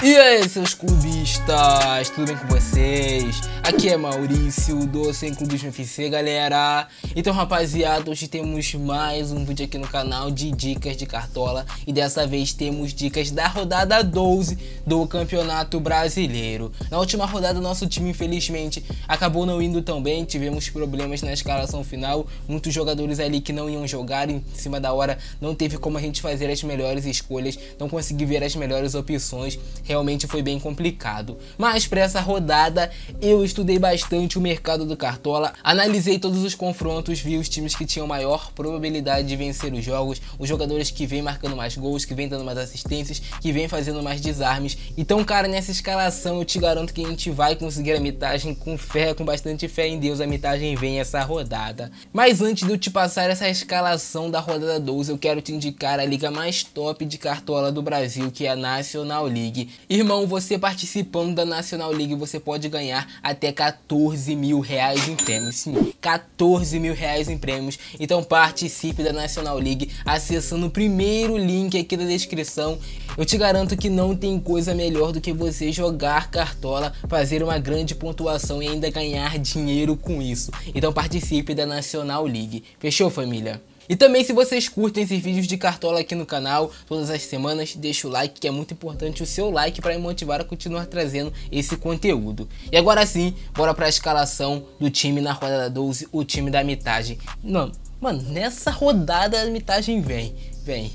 E aí, seus clubistas, tudo bem com vocês? Aqui é Maurício, do Sem Clubismo FC, galera. Então, rapaziada, hoje temos mais um vídeo aqui no canal de dicas de cartola. E dessa vez temos dicas da rodada 12 do Campeonato Brasileiro. Na última rodada, nosso time, infelizmente, acabou não indo tão bem. Tivemos problemas na escalação final. Muitos jogadores ali que não iam jogar em cima da hora. Não teve como a gente fazer as melhores escolhas, não consegui ver as melhores opções realmente foi bem complicado. Mas para essa rodada eu estudei bastante o mercado do Cartola, analisei todos os confrontos, vi os times que tinham maior probabilidade de vencer os jogos, os jogadores que vêm marcando mais gols, que vêm dando mais assistências, que vêm fazendo mais desarmes. Então, cara, nessa escalação eu te garanto que a gente vai conseguir a mitagem com fé, com bastante fé em Deus, a mitagem vem essa rodada. Mas antes de eu te passar essa escalação da rodada 12, eu quero te indicar a liga mais top de Cartola do Brasil, que é a National League. Irmão, você participando da National League, você pode ganhar até 14 mil reais em prêmios. Sim, 14 mil reais em prêmios. Então participe da National League acessando o primeiro link aqui da descrição. Eu te garanto que não tem coisa melhor do que você jogar cartola, fazer uma grande pontuação e ainda ganhar dinheiro com isso. Então participe da National League. Fechou, família? E também se vocês curtem esses vídeos de cartola aqui no canal, todas as semanas, deixa o like que é muito importante o seu like para me motivar a continuar trazendo esse conteúdo. E agora sim, bora para a escalação do time na rodada 12, o time da mitagem. Mano, mano nessa rodada a mitagem vem, vem.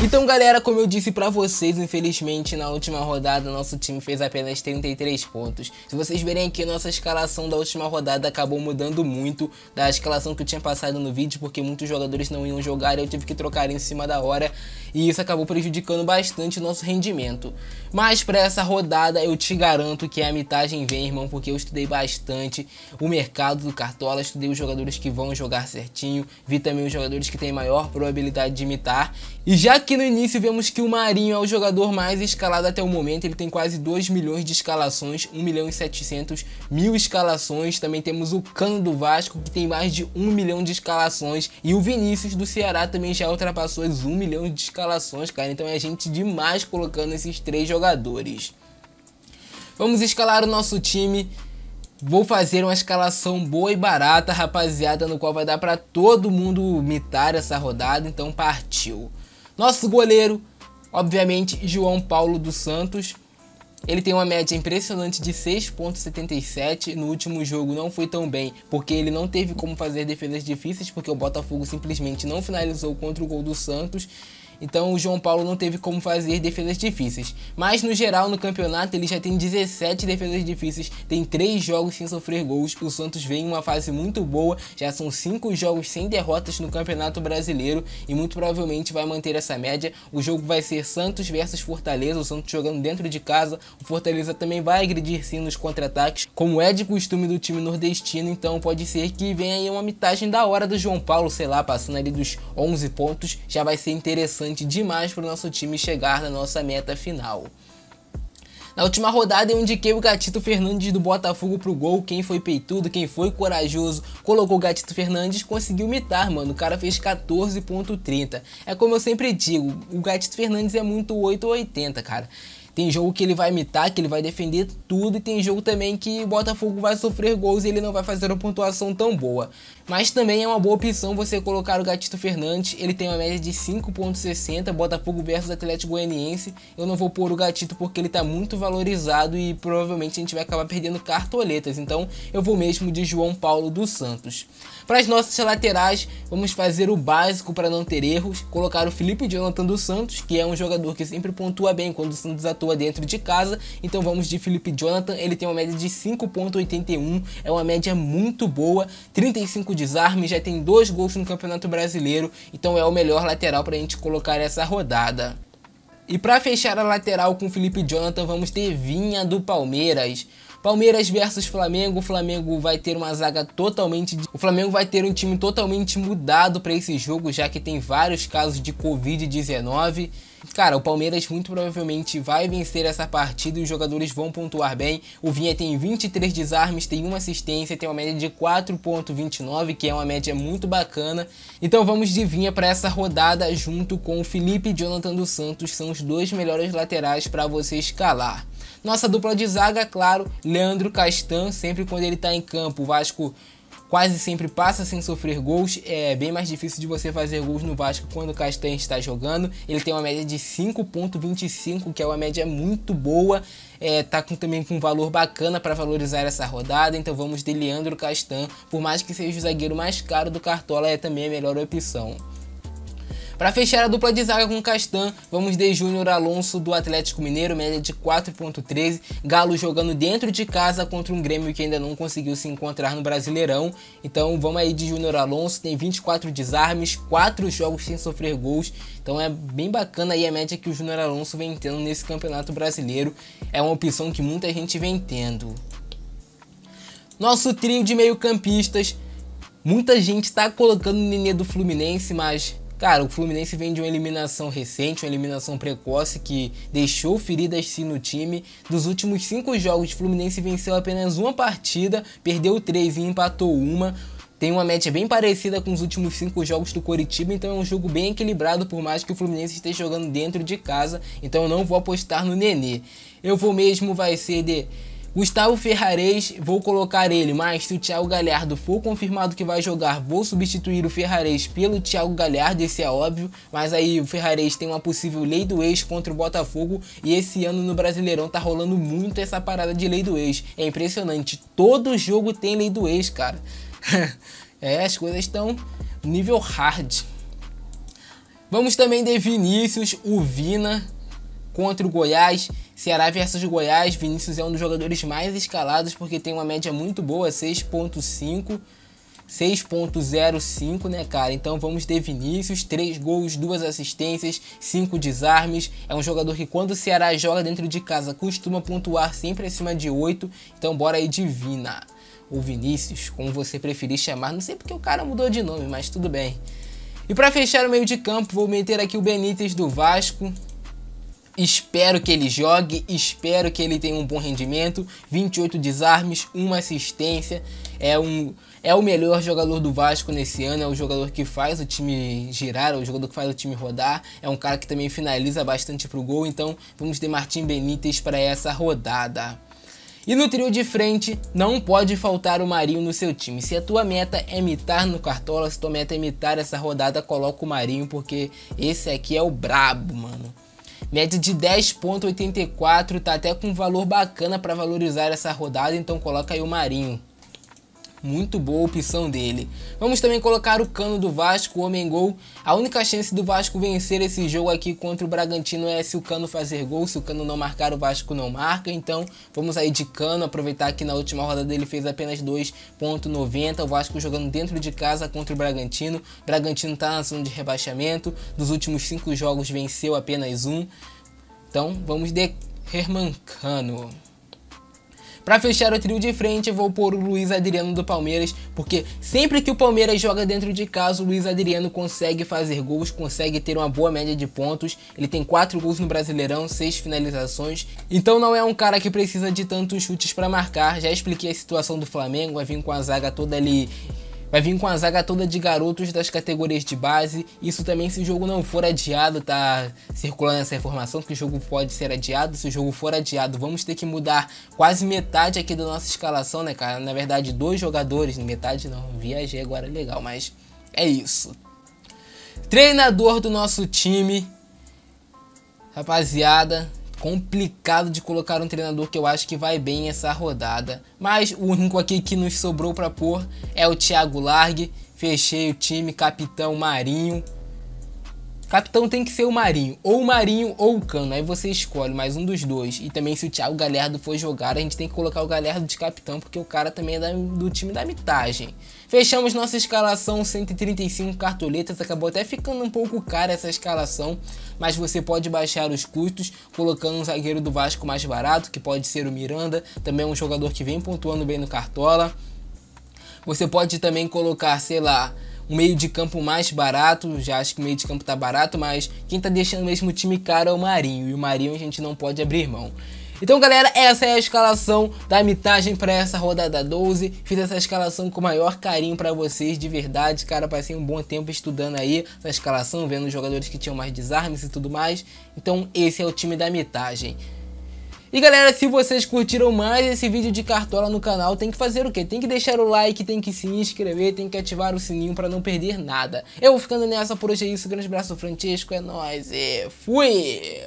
Então, galera, como eu disse pra vocês, infelizmente, na última rodada, nosso time fez apenas 33 pontos. Se vocês verem aqui, nossa escalação da última rodada acabou mudando muito da escalação que eu tinha passado no vídeo, porque muitos jogadores não iam jogar e eu tive que trocar em cima da hora, e isso acabou prejudicando bastante o nosso rendimento. Mas pra essa rodada, eu te garanto que a mitagem vem, irmão, porque eu estudei bastante o mercado do Cartola, estudei os jogadores que vão jogar certinho, vi também os jogadores que têm maior probabilidade de imitar, e já que no início vemos que o Marinho é o jogador mais escalado até o momento, ele tem quase 2 milhões de escalações, 1 milhão e 700 mil escalações, também temos o Cano do Vasco que tem mais de 1 milhão de escalações e o Vinícius do Ceará também já ultrapassou as 1 milhão de escalações, cara, então é gente demais colocando esses três jogadores. Vamos escalar o nosso time Vou fazer uma escalação boa e barata, rapaziada, no qual vai dar para todo mundo mitar essa rodada, então partiu. Nosso goleiro, obviamente, João Paulo dos Santos. Ele tem uma média impressionante de 6.77. No último jogo não foi tão bem, porque ele não teve como fazer defesas difíceis, porque o Botafogo simplesmente não finalizou contra o gol do Santos então o João Paulo não teve como fazer defesas difíceis. Mas no geral, no campeonato, ele já tem 17 defesas difíceis, tem 3 jogos sem sofrer gols. O Santos vem em uma fase muito boa, já são 5 jogos sem derrotas no Campeonato Brasileiro e muito provavelmente vai manter essa média. O jogo vai ser Santos versus Fortaleza, o Santos jogando dentro de casa. O Fortaleza também vai agredir sim nos contra-ataques, como é de costume do time nordestino, então pode ser que venha aí uma mitagem da hora do João Paulo, sei lá, passando ali dos 11 pontos, já vai ser interessante importante demais para o nosso time chegar na nossa meta final. Na última rodada eu indiquei o Gatito Fernandes do Botafogo pro gol, quem foi peitudo, quem foi corajoso, colocou o Gatito Fernandes, conseguiu mitar, mano, o cara fez 14.30. É como eu sempre digo, o Gatito Fernandes é muito 880, cara. Tem jogo que ele vai imitar, que ele vai defender tudo, e tem jogo também que o Botafogo vai sofrer gols e ele não vai fazer uma pontuação tão boa. Mas também é uma boa opção você colocar o Gatito Fernandes, ele tem uma média de 5.60, Botafogo versus Atlético Goianiense. Eu não vou pôr o Gatito porque ele está muito valorizado e provavelmente a gente vai acabar perdendo cartoletas, então eu vou mesmo de João Paulo dos Santos. Para as nossas laterais, vamos fazer o básico para não ter erros, colocar o Felipe Jonathan dos Santos, que é um jogador que sempre pontua bem quando o Santos atua dentro de casa, então vamos de Felipe Jonathan, ele tem uma média de 5.81, é uma média muito boa, 35 desarmes, já tem dois gols no Campeonato Brasileiro, então é o melhor lateral para a gente colocar essa rodada. E para fechar a lateral com Felipe Jonathan, vamos ter Vinha do Palmeiras. Palmeiras versus Flamengo, o Flamengo vai ter uma zaga totalmente. O Flamengo vai ter um time totalmente mudado para esse jogo, já que tem vários casos de Covid-19. Cara, o Palmeiras muito provavelmente vai vencer essa partida e os jogadores vão pontuar bem. O Vinha tem 23 desarmes, tem uma assistência, tem uma média de 4.29, que é uma média muito bacana. Então vamos de Vinha para essa rodada junto com o Felipe e Jonathan dos Santos, são os dois melhores laterais para você escalar. Nossa dupla de zaga, claro, Leandro Castan, sempre quando ele está em campo, o Vasco quase sempre passa sem sofrer gols. É bem mais difícil de você fazer gols no Vasco quando o Castan está jogando. Ele tem uma média de 5.25, que é uma média muito boa. É, tá com, também com um valor bacana para valorizar essa rodada. Então vamos de Leandro Castan. Por mais que seja o zagueiro mais caro do Cartola, é também a melhor opção. Para fechar a dupla de zaga com Castan, vamos de Júnior Alonso do Atlético Mineiro, média de 4.13, Galo jogando dentro de casa contra um Grêmio que ainda não conseguiu se encontrar no Brasileirão. Então vamos aí de Júnior Alonso, tem 24 desarmes, 4 jogos sem sofrer gols. Então é bem bacana aí a média que o Júnior Alonso vem tendo nesse Campeonato Brasileiro. É uma opção que muita gente vem tendo. Nosso trio de meio-campistas. Muita gente está colocando o Nenê do Fluminense, mas Cara, o Fluminense vem de uma eliminação recente, uma eliminação precoce que deixou feridas sim no time. Dos últimos cinco jogos, o Fluminense venceu apenas uma partida, perdeu três e empatou uma. Tem uma média bem parecida com os últimos cinco jogos do Coritiba, então é um jogo bem equilibrado, por mais que o Fluminense esteja jogando dentro de casa. Então eu não vou apostar no Nenê. Eu vou mesmo, vai ser de Gustavo Ferrarez, vou colocar ele, mas se o Thiago Galhardo for confirmado que vai jogar, vou substituir o Ferrarez pelo Thiago Galhardo, esse é óbvio, mas aí o Ferrarez tem uma possível lei do ex contra o Botafogo e esse ano no Brasileirão tá rolando muito essa parada de lei do ex. É impressionante, todo jogo tem lei do ex, cara. é, as coisas estão nível hard. Vamos também de Vinícius, o Vina, contra o Goiás. Ceará versus Goiás, Vinícius é um dos jogadores mais escalados porque tem uma média muito boa, 6.5. 6.05, né, cara? Então vamos ter Vinícius, três gols, duas assistências, cinco desarmes. É um jogador que quando o Ceará joga dentro de casa costuma pontuar sempre acima de 8. Então bora aí divina. Ou Vinícius, como você preferir chamar. Não sei porque o cara mudou de nome, mas tudo bem. E para fechar o meio de campo, vou meter aqui o Benítez do Vasco. Espero que ele jogue, espero que ele tenha um bom rendimento. 28 desarmes, uma assistência. É, um, é o melhor jogador do Vasco nesse ano, é o jogador que faz o time girar, é o jogador que faz o time rodar. É um cara que também finaliza bastante pro gol, então vamos ter Martim Benítez para essa rodada. E no trio de frente, não pode faltar o Marinho no seu time. Se a tua meta é imitar no Cartola, se a tua meta é imitar essa rodada, coloca o Marinho, porque esse aqui é o brabo, mano. Média de 10.84, tá até com um valor bacana para valorizar essa rodada, então coloca aí o Marinho. Muito boa opção dele. Vamos também colocar o cano do Vasco, o homem gol. A única chance do Vasco vencer esse jogo aqui contra o Bragantino é se o cano fazer gol. Se o cano não marcar, o Vasco não marca. Então vamos aí de cano. Aproveitar que na última rodada ele fez apenas 2,90. O Vasco jogando dentro de casa contra o Bragantino. O Bragantino está na zona de rebaixamento. Dos últimos cinco jogos venceu apenas um. Então vamos de Herman Cano. Para fechar o trio de frente, vou pôr o Luiz Adriano do Palmeiras, porque sempre que o Palmeiras joga dentro de casa, o Luiz Adriano consegue fazer gols, consegue ter uma boa média de pontos. Ele tem 4 gols no Brasileirão, 6 finalizações. Então não é um cara que precisa de tantos chutes para marcar. Já expliquei a situação do Flamengo, vai vir com a zaga toda ali Vai vir com a zaga toda de garotos das categorias de base. Isso também se o jogo não for adiado, tá circulando essa informação que o jogo pode ser adiado. Se o jogo for adiado, vamos ter que mudar quase metade aqui da nossa escalação, né, cara? Na verdade, dois jogadores, metade não, viajei agora, legal, mas é isso. Treinador do nosso time, rapaziada, complicado de colocar um treinador que eu acho que vai bem essa rodada. Mas o único aqui que nos sobrou para pôr é o Thiago Largue. Fechei o time, capitão Marinho. Capitão tem que ser o Marinho, ou o Marinho ou o Cano. Aí você escolhe mais um dos dois. E também se o Thiago Galhardo for jogar, a gente tem que colocar o Galhardo de capitão, porque o cara também é do time da mitagem. Fechamos nossa escalação, 135 cartoletas, acabou até ficando um pouco cara essa escalação, mas você pode baixar os custos colocando um zagueiro do Vasco mais barato, que pode ser o Miranda, também é um jogador que vem pontuando bem no Cartola. Você pode também colocar, sei lá, um meio de campo mais barato, já acho que o meio de campo tá barato, mas quem tá deixando mesmo o time caro é o Marinho, e o Marinho a gente não pode abrir mão. Então, galera, essa é a escalação da mitagem para essa rodada 12. Fiz essa escalação com o maior carinho para vocês, de verdade, cara. Passei um bom tempo estudando aí essa escalação, vendo os jogadores que tinham mais desarmes e tudo mais. Então, esse é o time da mitagem. E galera, se vocês curtiram mais esse vídeo de cartola no canal, tem que fazer o quê? Tem que deixar o like, tem que se inscrever, tem que ativar o sininho para não perder nada. Eu vou ficando nessa por hoje é isso, grande abraço Francesco, é nóis e fui!